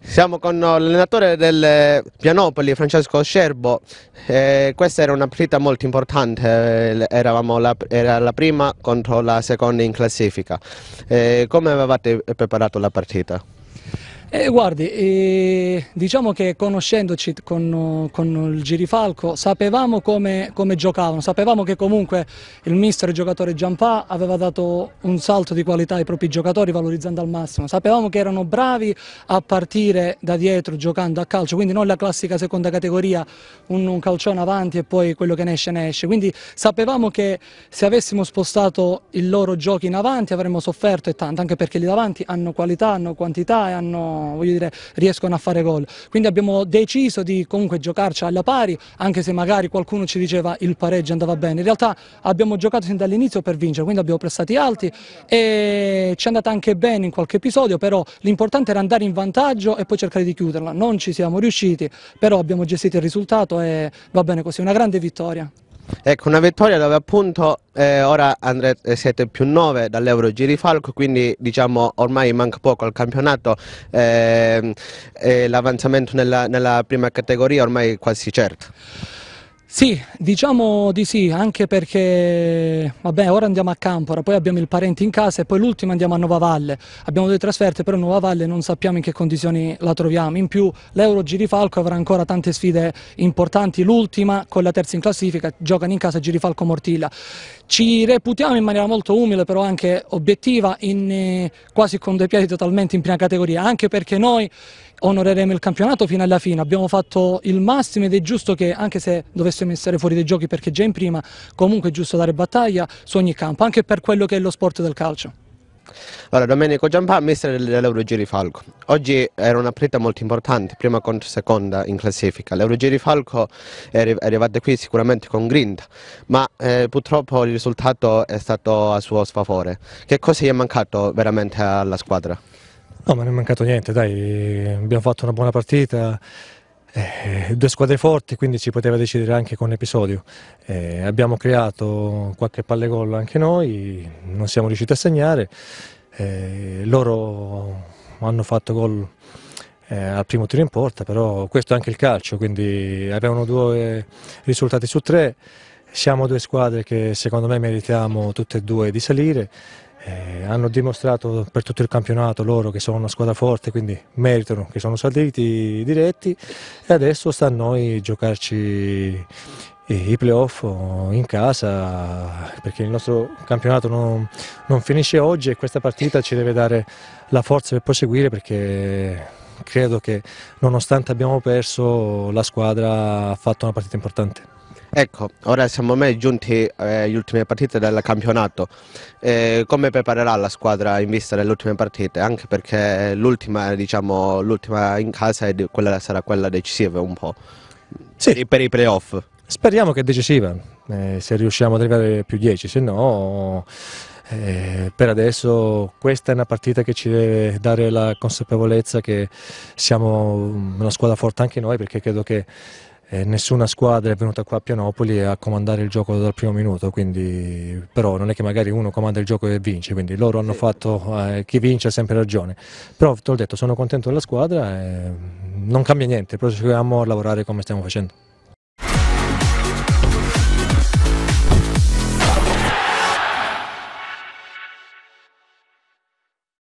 Siamo con eh, l'allenatore del eh, Pianopoli, Francesco Scerbo. Eh, questa era una partita molto importante, eh, la, era la prima contro la seconda in classifica. Eh, come avevate eh, preparato la partita? Eh, guardi, eh, diciamo che conoscendoci con, con il Girifalco sapevamo come, come, giocavano, sapevamo che comunque il mister il giocatore Giampà aveva dato un salto di qualità ai propri giocatori valorizzando al massimo, sapevamo che erano bravi a partire da dietro giocando a calcio, quindi non la classica seconda categoria, un, un calcione avanti e poi quello che ne esce ne esce, quindi sapevamo che se avessimo spostato il loro gioco in avanti avremmo sofferto e tanto, anche perché lì davanti hanno qualità, hanno quantità e hanno voglio dire, riescono a fare gol. Quindi abbiamo deciso di comunque giocarci alla pari, anche se magari qualcuno ci diceva il pareggio andava bene. In realtà abbiamo giocato sin dall'inizio per vincere, quindi abbiamo prestati alti e ci è andata anche bene in qualche episodio, però l'importante era andare in vantaggio e poi cercare di chiuderla. Non ci siamo riusciti, però abbiamo gestito il risultato e va bene così, una grande vittoria. Ecco, una vittoria dove appunto eh, ora andrete eh, 7 più 9 dall'Euro Girifalco, quindi diciamo ormai manca poco al campionato, eh, eh, l'avanzamento nella, nella prima categoria ormai quasi certo. Sì, diciamo di sì, anche perché vabbè, ora andiamo a Campora, poi abbiamo il parente in casa e poi l'ultima andiamo a Valle. Abbiamo due trasferte, però Valle non sappiamo in che condizioni la troviamo. In più l'Euro Girifalco avrà ancora tante sfide importanti, l'ultima con la terza in classifica, giocano in casa Girifalco Mortilla. Ci reputiamo in maniera molto umile, però anche obiettiva, in, eh, quasi con due piedi totalmente in prima categoria, anche perché noi onoreremo il campionato fino alla fine, abbiamo fatto il massimo ed è giusto che anche se dovessimo forse messere fuori dei giochi perché già in prima comunque è giusto dare battaglia su ogni campo, anche per quello che è lo sport del calcio. Allora, Domenico Giampà, mister dell'Eurogiri Falco. Oggi era una partita molto importante, prima contro seconda in classifica. L'Eurogiri Falco è arrivata qui sicuramente con grinta, ma eh, purtroppo il risultato è stato a suo sfavore. Che cosa gli è mancato veramente alla squadra? No, ma non è mancato niente, dai, abbiamo fatto una buona partita, eh, due squadre forti, quindi si poteva decidere anche con l'episodio. Eh, abbiamo creato qualche palle gol anche noi, non siamo riusciti a segnare, eh, loro hanno fatto gol eh, al primo tiro in porta, però questo è anche il calcio, quindi avevano due risultati su tre, siamo due squadre che secondo me meritiamo tutte e due di salire. Eh, hanno dimostrato per tutto il campionato loro che sono una squadra forte, quindi meritano che sono saliti diretti e adesso sta a noi giocarci i playoff in casa perché il nostro campionato non, non, finisce oggi e questa partita ci deve dare la forza per proseguire perché credo che nonostante abbiamo perso la squadra ha fatto una partita importante. Ecco, ora siamo mai giunti eh, agli eh, ultime partite del campionato. Eh, come preparerà la squadra in vista delle ultime partite? Anche perché l'ultima, diciamo, l'ultima in casa quella, sarà quella decisiva un po'. Sì. Per i playoff. Speriamo che è decisiva, eh, se riusciamo ad arrivare più 10, se no... Eh, per adesso questa è una partita che ci deve dare la consapevolezza che siamo una squadra forte anche noi perché credo che eh, nessuna squadra è venuta qua a Pianopoli a comandare il gioco dal primo minuto, quindi, però non è che magari uno comanda il gioco e vince, quindi loro hanno fatto, eh, chi vince ha sempre ragione, però te l'ho detto sono contento della squadra, eh, non cambia niente, proseguiamo a lavorare come stiamo facendo.